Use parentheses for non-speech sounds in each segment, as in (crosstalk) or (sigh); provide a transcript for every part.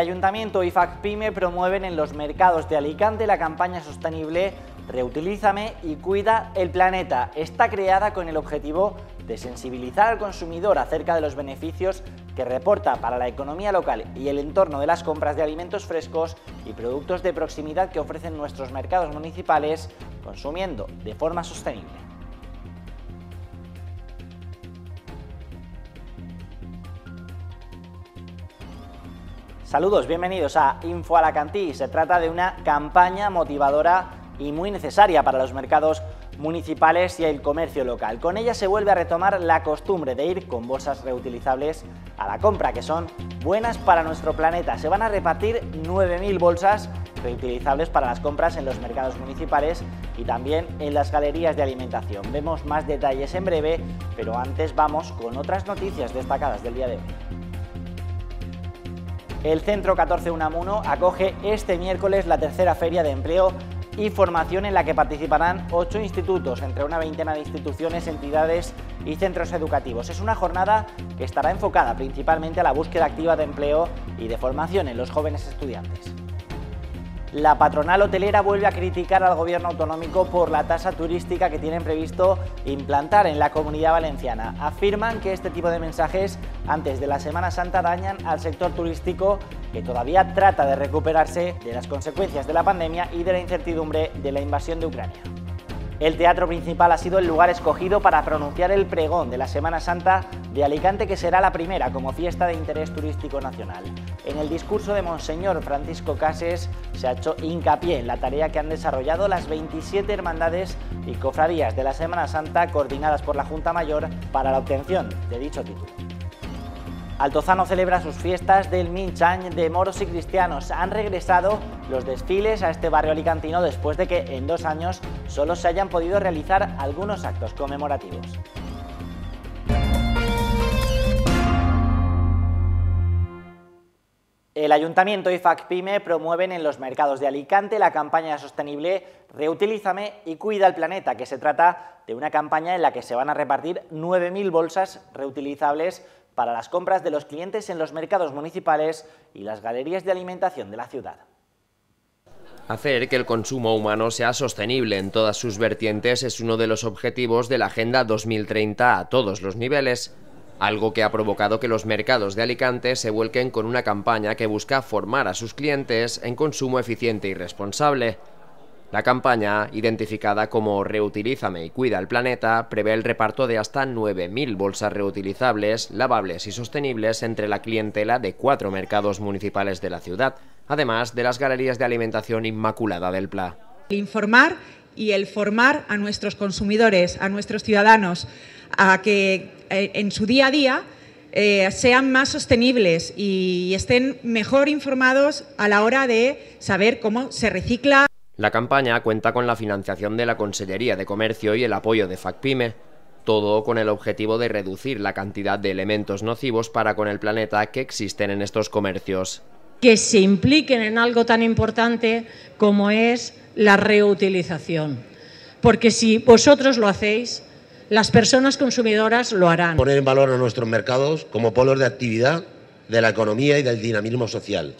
Ayuntamiento y Facpime promueven en los mercados de Alicante la campaña sostenible Reutilízame y cuida el planeta. Está creada con el objetivo de sensibilizar al consumidor acerca de los beneficios que reporta para la economía local y el entorno de las compras de alimentos frescos y productos de proximidad que ofrecen nuestros mercados municipales consumiendo de forma sostenible. Saludos, bienvenidos a Info Alacantí. Se trata de una campaña motivadora y muy necesaria para los mercados municipales y el comercio local. Con ella se vuelve a retomar la costumbre de ir con bolsas reutilizables a la compra, que son buenas para nuestro planeta. Se van a repartir 9.000 bolsas reutilizables para las compras en los mercados municipales y también en las galerías de alimentación. Vemos más detalles en breve, pero antes vamos con otras noticias destacadas del día de hoy el Centro 14 Unamuno acoge este miércoles la tercera feria de empleo y formación en la que participarán ocho institutos, entre una veintena de instituciones, entidades y centros educativos. Es una jornada que estará enfocada principalmente a la búsqueda activa de empleo y de formación en los jóvenes estudiantes. La patronal hotelera vuelve a criticar al gobierno autonómico por la tasa turística que tienen previsto implantar en la comunidad valenciana. Afirman que este tipo de mensajes antes de la Semana Santa dañan al sector turístico que todavía trata de recuperarse de las consecuencias de la pandemia y de la incertidumbre de la invasión de Ucrania. El teatro principal ha sido el lugar escogido para pronunciar el pregón de la Semana Santa de Alicante, que será la primera como fiesta de interés turístico nacional. En el discurso de Monseñor Francisco Cases se ha hecho hincapié en la tarea que han desarrollado las 27 hermandades y cofradías de la Semana Santa coordinadas por la Junta Mayor para la obtención de dicho título. Altozano celebra sus fiestas del Minchang de moros y cristianos. Han regresado los desfiles a este barrio alicantino después de que en dos años solo se hayan podido realizar algunos actos conmemorativos. El Ayuntamiento y Facpime promueven en los mercados de Alicante la campaña sostenible Reutilízame y Cuida el Planeta, que se trata de una campaña en la que se van a repartir 9.000 bolsas reutilizables para las compras de los clientes en los mercados municipales y las galerías de alimentación de la ciudad. Hacer que el consumo humano sea sostenible en todas sus vertientes es uno de los objetivos de la Agenda 2030 a todos los niveles algo que ha provocado que los mercados de Alicante se vuelquen con una campaña que busca formar a sus clientes en consumo eficiente y responsable. La campaña, identificada como Reutilízame y Cuida el Planeta, prevé el reparto de hasta 9.000 bolsas reutilizables, lavables y sostenibles entre la clientela de cuatro mercados municipales de la ciudad, además de las galerías de alimentación Inmaculada del Pla. informar y el formar a nuestros consumidores, a nuestros ciudadanos, a que eh, en su día a día eh, sean más sostenibles y estén mejor informados a la hora de saber cómo se recicla. La campaña cuenta con la financiación de la Consellería de Comercio y el apoyo de FACPIME, todo con el objetivo de reducir la cantidad de elementos nocivos para con el planeta que existen en estos comercios. Que se impliquen en algo tan importante como es la reutilización, porque si vosotros lo hacéis, las personas consumidoras lo harán. Poner en valor a nuestros mercados como polos de actividad de la economía y del dinamismo social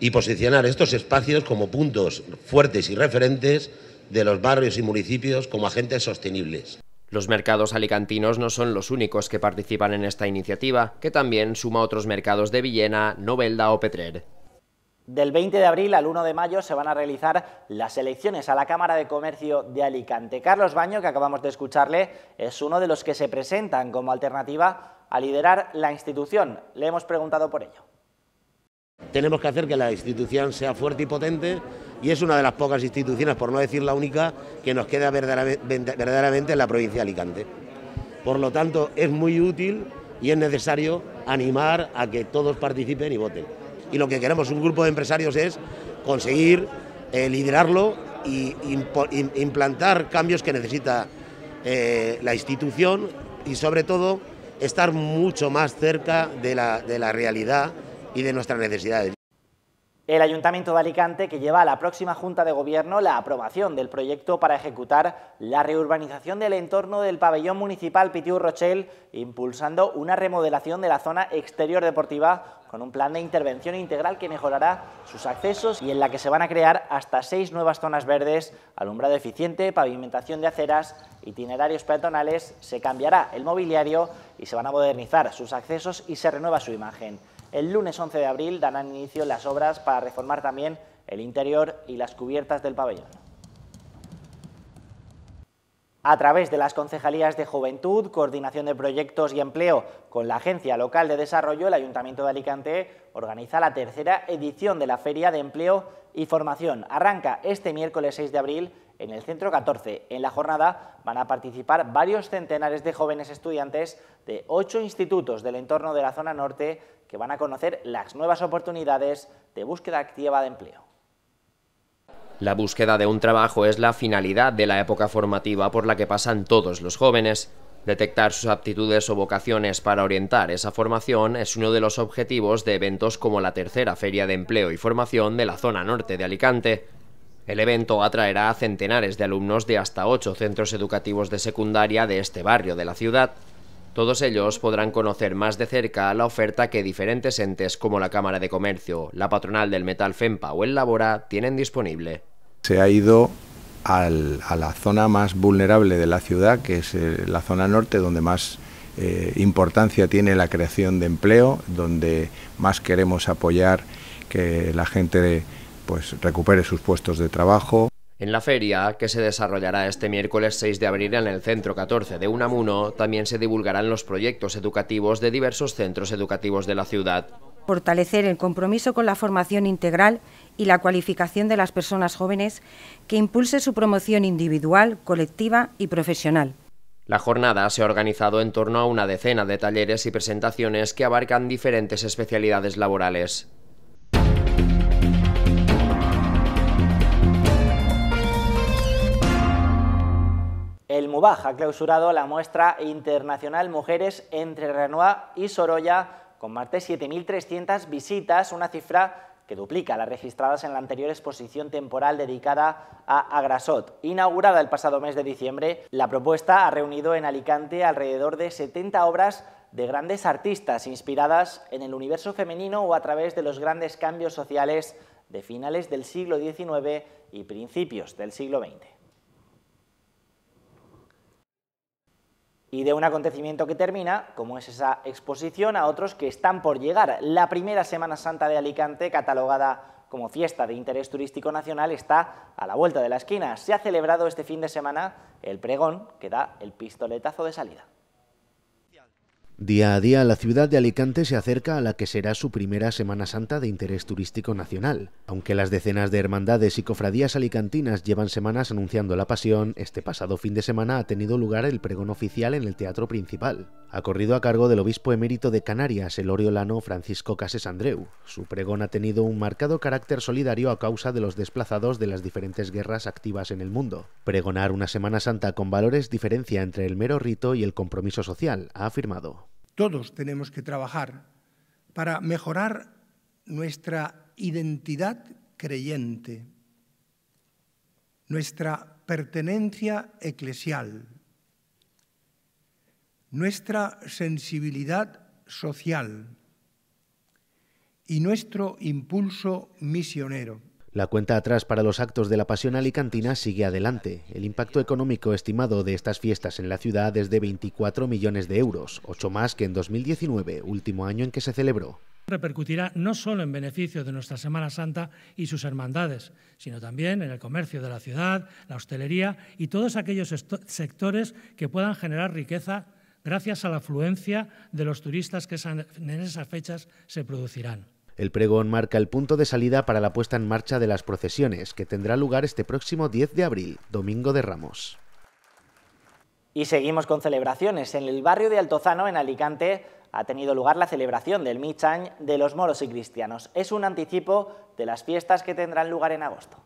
y posicionar estos espacios como puntos fuertes y referentes de los barrios y municipios como agentes sostenibles. Los mercados alicantinos no son los únicos que participan en esta iniciativa, que también suma otros mercados de Villena, Novelda o Petrer. Del 20 de abril al 1 de mayo se van a realizar las elecciones a la Cámara de Comercio de Alicante. Carlos Baño, que acabamos de escucharle, es uno de los que se presentan como alternativa a liderar la institución. Le hemos preguntado por ello. Tenemos que hacer que la institución sea fuerte y potente y es una de las pocas instituciones, por no decir la única, que nos queda verdaderamente en la provincia de Alicante. Por lo tanto, es muy útil y es necesario animar a que todos participen y voten y lo que queremos un grupo de empresarios es conseguir eh, liderarlo e implantar cambios que necesita eh, la institución y sobre todo estar mucho más cerca de la, de la realidad y de nuestras necesidades el Ayuntamiento de Alicante que lleva a la próxima Junta de Gobierno la aprobación del proyecto para ejecutar la reurbanización del entorno del pabellón municipal Pitiu Rochel, impulsando una remodelación de la zona exterior deportiva con un plan de intervención integral que mejorará sus accesos y en la que se van a crear hasta seis nuevas zonas verdes, alumbrado eficiente, pavimentación de aceras, itinerarios peatonales, se cambiará el mobiliario y se van a modernizar sus accesos y se renueva su imagen. El lunes 11 de abril darán inicio las obras para reformar también el interior y las cubiertas del pabellón. A través de las concejalías de Juventud, Coordinación de Proyectos y Empleo con la Agencia Local de Desarrollo, el Ayuntamiento de Alicante organiza la tercera edición de la Feria de Empleo y Formación. Arranca este miércoles 6 de abril en el Centro 14. En la jornada van a participar varios centenares de jóvenes estudiantes de ocho institutos del entorno de la zona norte que van a conocer las nuevas oportunidades de búsqueda activa de empleo. La búsqueda de un trabajo es la finalidad de la época formativa por la que pasan todos los jóvenes. Detectar sus aptitudes o vocaciones para orientar esa formación es uno de los objetivos de eventos como la tercera Feria de Empleo y Formación de la zona norte de Alicante. El evento atraerá a centenares de alumnos de hasta ocho centros educativos de secundaria de este barrio de la ciudad. Todos ellos podrán conocer más de cerca la oferta que diferentes entes como la Cámara de Comercio, la patronal del metal FEMPA o el Labora tienen disponible. Se ha ido a la zona más vulnerable de la ciudad, que es eh, la zona norte, donde más eh, importancia tiene la creación de empleo, donde más queremos apoyar que la gente pues, recupere sus puestos de trabajo. En la feria, que se desarrollará este miércoles 6 de abril en el Centro 14 de Unamuno, también se divulgarán los proyectos educativos de diversos centros educativos de la ciudad. Fortalecer el compromiso con la formación integral y la cualificación de las personas jóvenes que impulse su promoción individual, colectiva y profesional. La jornada se ha organizado en torno a una decena de talleres y presentaciones que abarcan diferentes especialidades laborales. El MUBAJ ha clausurado la muestra internacional Mujeres entre Renoir y Sorolla con más de 7.300 visitas, una cifra que duplica las registradas en la anterior exposición temporal dedicada a Agrasot. Inaugurada el pasado mes de diciembre, la propuesta ha reunido en Alicante alrededor de 70 obras de grandes artistas inspiradas en el universo femenino o a través de los grandes cambios sociales de finales del siglo XIX y principios del siglo XX. y de un acontecimiento que termina, como es esa exposición, a otros que están por llegar. La primera Semana Santa de Alicante, catalogada como fiesta de interés turístico nacional, está a la vuelta de la esquina. Se ha celebrado este fin de semana el pregón que da el pistoletazo de salida. Día a día, la ciudad de Alicante se acerca a la que será su primera Semana Santa de interés turístico nacional. Aunque las decenas de hermandades y cofradías alicantinas llevan semanas anunciando la pasión, este pasado fin de semana ha tenido lugar el pregón oficial en el Teatro Principal. Ha corrido a cargo del obispo emérito de Canarias, el oriolano Francisco Cases Andreu. Su pregón ha tenido un marcado carácter solidario a causa de los desplazados de las diferentes guerras activas en el mundo. Pregonar una Semana Santa con valores diferencia entre el mero rito y el compromiso social, ha afirmado. Todos tenemos que trabajar para mejorar nuestra identidad creyente, nuestra pertenencia eclesial, nuestra sensibilidad social y nuestro impulso misionero. La cuenta atrás para los actos de la Pasión Alicantina sigue adelante. El impacto económico estimado de estas fiestas en la ciudad es de 24 millones de euros, ocho más que en 2019, último año en que se celebró. Repercutirá no solo en beneficio de nuestra Semana Santa y sus hermandades, sino también en el comercio de la ciudad, la hostelería y todos aquellos sectores que puedan generar riqueza gracias a la afluencia de los turistas que en esas fechas se producirán. El pregón marca el punto de salida para la puesta en marcha de las procesiones, que tendrá lugar este próximo 10 de abril, Domingo de Ramos. Y seguimos con celebraciones. En el barrio de Altozano, en Alicante, ha tenido lugar la celebración del Michañ de los moros y cristianos. Es un anticipo de las fiestas que tendrán lugar en agosto.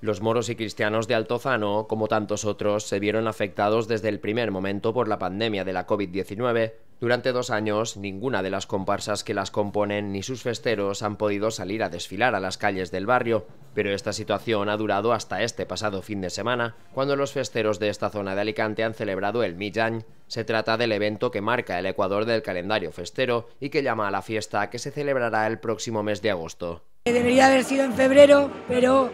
Los moros y cristianos de Altozano, como tantos otros, se vieron afectados desde el primer momento por la pandemia de la COVID-19, durante dos años, ninguna de las comparsas que las componen ni sus festeros han podido salir a desfilar a las calles del barrio, pero esta situación ha durado hasta este pasado fin de semana, cuando los festeros de esta zona de Alicante han celebrado el Millán. Se trata del evento que marca el Ecuador del calendario festero y que llama a la fiesta que se celebrará el próximo mes de agosto. Eh, debería haber sido en febrero, pero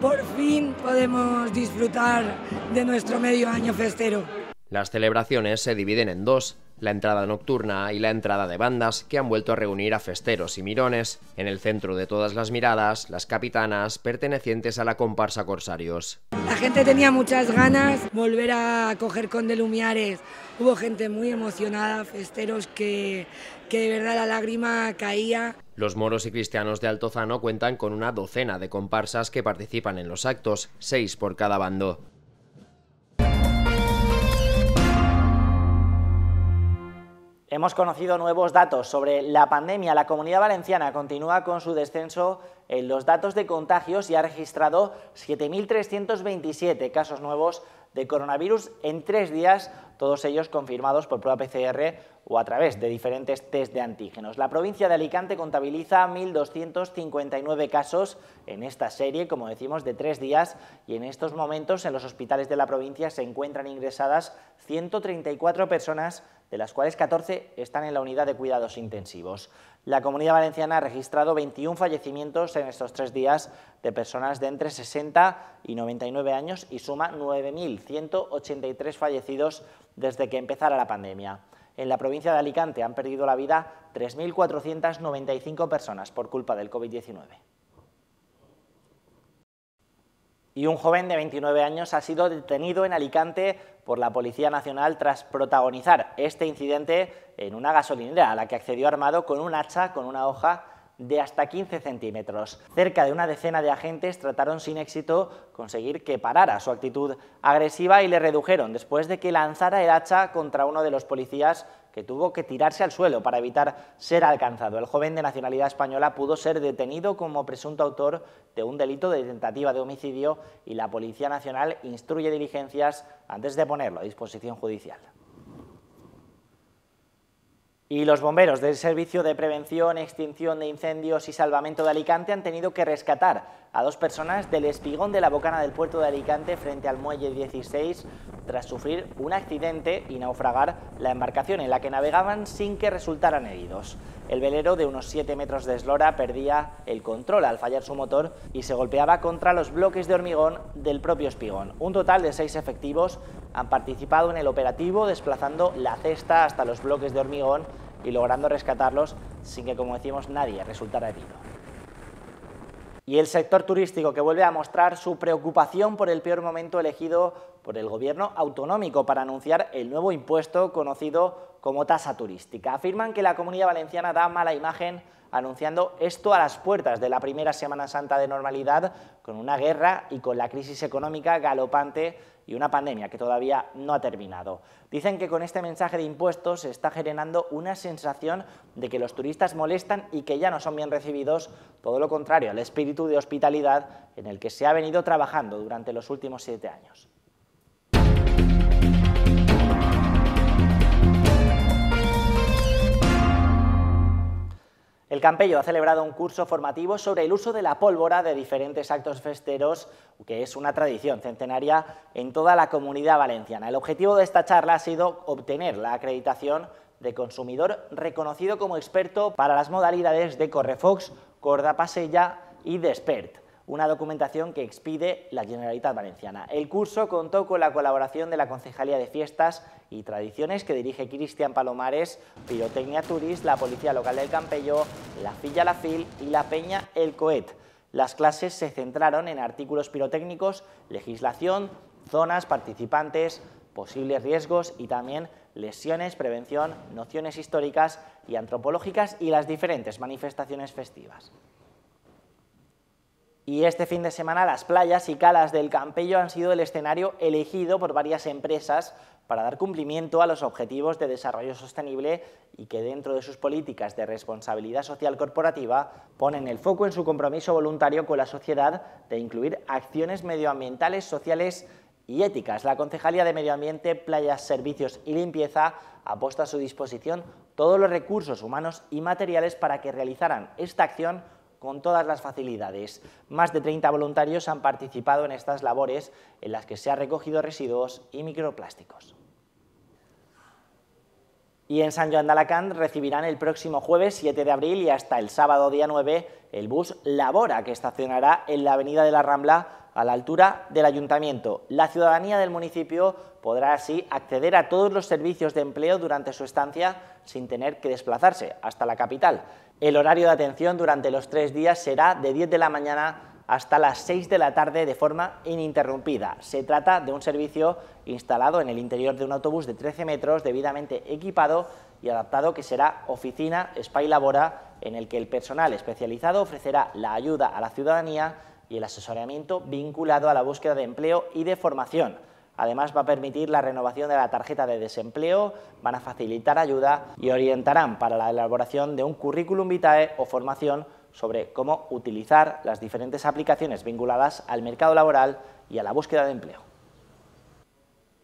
por fin podemos disfrutar de nuestro medio año festero. Las celebraciones se dividen en dos la entrada nocturna y la entrada de bandas que han vuelto a reunir a festeros y mirones, en el centro de todas las miradas, las capitanas pertenecientes a la comparsa Corsarios. La gente tenía muchas ganas de volver a coger con Delumiares. Hubo gente muy emocionada, festeros que, que de verdad la lágrima caía. Los moros y cristianos de Altozano cuentan con una docena de comparsas que participan en los actos, seis por cada bando. Hemos conocido nuevos datos sobre la pandemia. La comunidad valenciana continúa con su descenso en los datos de contagios y ha registrado 7.327 casos nuevos de coronavirus en tres días, todos ellos confirmados por prueba PCR o a través de diferentes test de antígenos. La provincia de Alicante contabiliza 1.259 casos en esta serie, como decimos, de tres días y en estos momentos en los hospitales de la provincia se encuentran ingresadas 134 personas de las cuales 14 están en la unidad de cuidados intensivos. La Comunidad Valenciana ha registrado 21 fallecimientos en estos tres días de personas de entre 60 y 99 años y suma 9.183 fallecidos desde que empezara la pandemia. En la provincia de Alicante han perdido la vida 3.495 personas por culpa del COVID-19. Y un joven de 29 años ha sido detenido en Alicante por la Policía Nacional tras protagonizar este incidente en una gasolinera a la que accedió armado con un hacha, con una hoja de hasta 15 centímetros. Cerca de una decena de agentes trataron sin éxito conseguir que parara su actitud agresiva y le redujeron después de que lanzara el hacha contra uno de los policías que tuvo que tirarse al suelo para evitar ser alcanzado. El joven de nacionalidad española pudo ser detenido como presunto autor de un delito de tentativa de homicidio y la Policía Nacional instruye diligencias antes de ponerlo a disposición judicial. Y los bomberos del Servicio de Prevención, Extinción de Incendios y Salvamento de Alicante han tenido que rescatar a dos personas del espigón de la bocana del puerto de Alicante frente al muelle 16 tras sufrir un accidente y naufragar la embarcación en la que navegaban sin que resultaran heridos. El velero de unos 7 metros de eslora perdía el control al fallar su motor y se golpeaba contra los bloques de hormigón del propio espigón. Un total de seis efectivos han participado en el operativo desplazando la cesta hasta los bloques de hormigón y logrando rescatarlos sin que, como decimos, nadie resultara herido y el sector turístico, que vuelve a mostrar su preocupación por el peor momento elegido por el gobierno autonómico para anunciar el nuevo impuesto conocido como tasa turística. Afirman que la comunidad valenciana da mala imagen anunciando esto a las puertas de la primera Semana Santa de normalidad, con una guerra y con la crisis económica galopante y una pandemia que todavía no ha terminado. Dicen que con este mensaje de impuestos se está generando una sensación de que los turistas molestan y que ya no son bien recibidos, todo lo contrario al espíritu de hospitalidad en el que se ha venido trabajando durante los últimos siete años. El Campello ha celebrado un curso formativo sobre el uso de la pólvora de diferentes actos festeros, que es una tradición centenaria en toda la comunidad valenciana. El objetivo de esta charla ha sido obtener la acreditación de consumidor reconocido como experto para las modalidades de Correfox, Corda Pasella y Despert una documentación que expide la Generalitat Valenciana. El curso contó con la colaboración de la Concejalía de Fiestas y Tradiciones que dirige Cristian Palomares, Pirotecnia Turis, la Policía Local del Campello, la Filla La Fil y la Peña El Coet. Las clases se centraron en artículos pirotécnicos, legislación, zonas, participantes, posibles riesgos y también lesiones, prevención, nociones históricas y antropológicas y las diferentes manifestaciones festivas. Y este fin de semana las playas y calas del Campello han sido el escenario elegido por varias empresas para dar cumplimiento a los objetivos de desarrollo sostenible y que dentro de sus políticas de responsabilidad social corporativa ponen el foco en su compromiso voluntario con la sociedad de incluir acciones medioambientales, sociales y éticas. La Concejalía de Medio Ambiente, Playas, Servicios y Limpieza ha a su disposición todos los recursos humanos y materiales para que realizaran esta acción con todas las facilidades. Más de 30 voluntarios han participado en estas labores en las que se han recogido residuos y microplásticos. Y en San Joan de Alacant recibirán el próximo jueves 7 de abril y hasta el sábado día 9 el bus Labora, que estacionará en la avenida de la Rambla a la altura del ayuntamiento. La ciudadanía del municipio podrá así acceder a todos los servicios de empleo durante su estancia sin tener que desplazarse hasta la capital. El horario de atención durante los tres días será de 10 de la mañana hasta las 6 de la tarde de forma ininterrumpida. Se trata de un servicio instalado en el interior de un autobús de 13 metros, debidamente equipado y adaptado, que será oficina, spa y labora, en el que el personal especializado ofrecerá la ayuda a la ciudadanía y el asesoramiento vinculado a la búsqueda de empleo y de formación. Además va a permitir la renovación de la tarjeta de desempleo, van a facilitar ayuda y orientarán para la elaboración de un currículum vitae o formación sobre cómo utilizar las diferentes aplicaciones vinculadas al mercado laboral y a la búsqueda de empleo.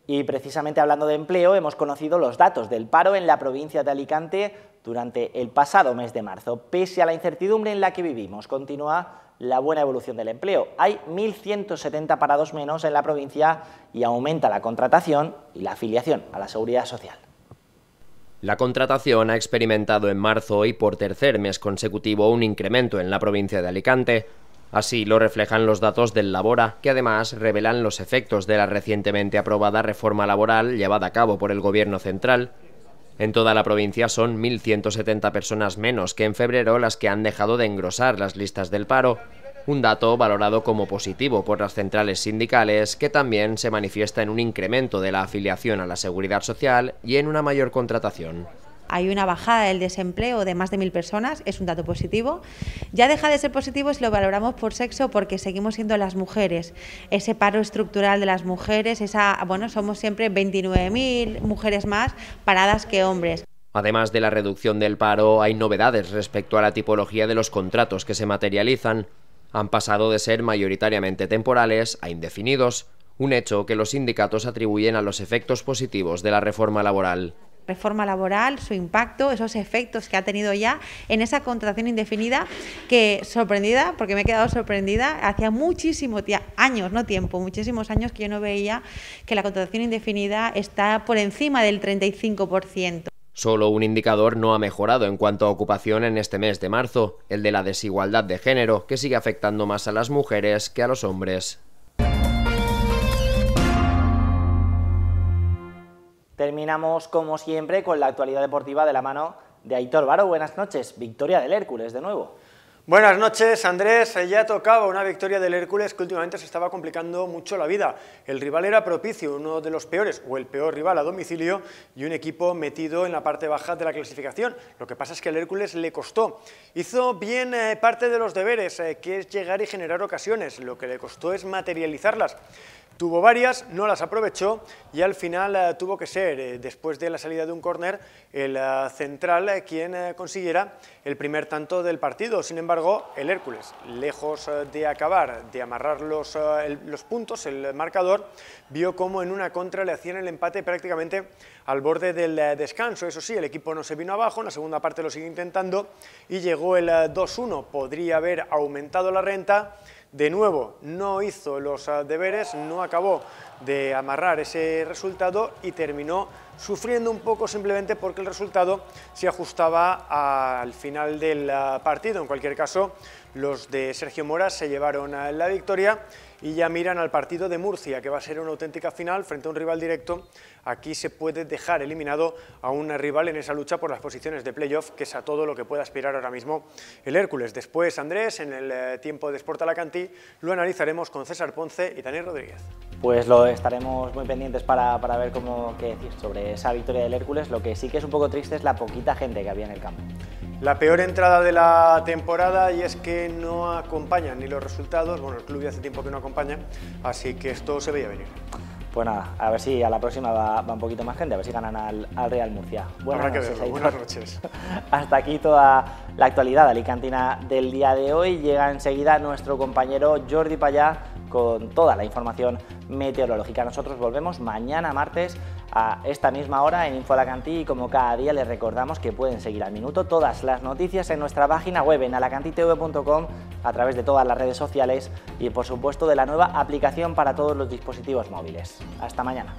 Y precisamente hablando de empleo, hemos conocido los datos del paro en la provincia de Alicante durante el pasado mes de marzo. Pese a la incertidumbre en la que vivimos, continúa la buena evolución del empleo. Hay 1.170 parados menos en la provincia y aumenta la contratación y la afiliación a la seguridad social. La contratación ha experimentado en marzo y por tercer mes consecutivo un incremento en la provincia de Alicante. Así lo reflejan los datos del Labora, que además revelan los efectos de la recientemente aprobada reforma laboral llevada a cabo por el Gobierno central. En toda la provincia son 1.170 personas menos que en febrero las que han dejado de engrosar las listas del paro, un dato valorado como positivo por las centrales sindicales que también se manifiesta en un incremento de la afiliación a la seguridad social y en una mayor contratación hay una bajada del desempleo de más de mil personas, es un dato positivo. Ya deja de ser positivo si lo valoramos por sexo porque seguimos siendo las mujeres, ese paro estructural de las mujeres, esa, bueno, somos siempre 29.000 mujeres más paradas que hombres. Además de la reducción del paro, hay novedades respecto a la tipología de los contratos que se materializan han pasado de ser mayoritariamente temporales a indefinidos, un hecho que los sindicatos atribuyen a los efectos positivos de la reforma laboral reforma laboral, su impacto, esos efectos que ha tenido ya en esa contratación indefinida, que sorprendida, porque me he quedado sorprendida, hacía muchísimos años, no tiempo, muchísimos años que yo no veía que la contratación indefinida está por encima del 35%. Solo un indicador no ha mejorado en cuanto a ocupación en este mes de marzo, el de la desigualdad de género, que sigue afectando más a las mujeres que a los hombres. Terminamos como siempre con la actualidad deportiva de la mano de Aitor Baro. Buenas noches, victoria del Hércules de nuevo. Buenas noches, Andrés. Eh, ya tocaba una victoria del Hércules que últimamente se estaba complicando mucho la vida. El rival era propicio, uno de los peores, o el peor rival a domicilio, y un equipo metido en la parte baja de la clasificación. Lo que pasa es que el Hércules le costó. Hizo bien eh, parte de los deberes, eh, que es llegar y generar ocasiones. Lo que le costó es materializarlas. Tuvo varias, no las aprovechó y al final eh, tuvo que ser, eh, después de la salida de un córner, el eh, central quien consiguiera el primer tanto del partido. Sin embargo, el Hércules, lejos de acabar, de amarrar los, puntos, el marcador, vio cómo en una contra le hacían el empate prácticamente al borde del descanso. Eso sí, el equipo no se vino abajo, en la segunda parte lo sigue intentando y llegó el 2-1. Podría haber aumentado la renta de nuevo, no hizo los deberes, no acabó de amarrar ese resultado y terminó sufriendo un poco simplemente porque el resultado se ajustaba al final del ah, partido. En cualquier caso, los de Sergio Moras se llevaron la victoria y ya miran al partido de Murcia, que va a ser una auténtica final frente a un rival directo. Aquí se puede dejar eliminado a un rival en esa lucha por las posiciones de playoff, que es a todo lo que pueda aspirar ahora mismo el Hércules. Después, Andrés, en el eh, tiempo de Sport lo analizaremos con César Ponce y Daniel Rodríguez. Pues lo estaremos muy pendientes para, para ver cómo, qué decir sobre esa victoria del Hércules. Lo que sí que es un poco triste es la poquita gente que había en el campo. La peor entrada de la temporada y es que no acompañan ni los resultados, bueno, el club ya hace tiempo que no acompaña, así que esto se veía venir. Pues nada, a ver si a la próxima va, un poquito más gente, a ver si ganan al, Real Murcia. Buenas noches. (laughs) Hasta aquí toda la actualidad alicantina del día de hoy. Llega enseguida nuestro compañero Jordi Payá con toda la información meteorológica. Nosotros volvemos mañana martes a esta misma hora en Info Alacantí y como cada día les recordamos que pueden seguir al minuto todas las noticias en nuestra página web en alacantitv.com a través de todas las redes sociales y por supuesto de la nueva aplicación para todos los dispositivos móviles. Hasta mañana.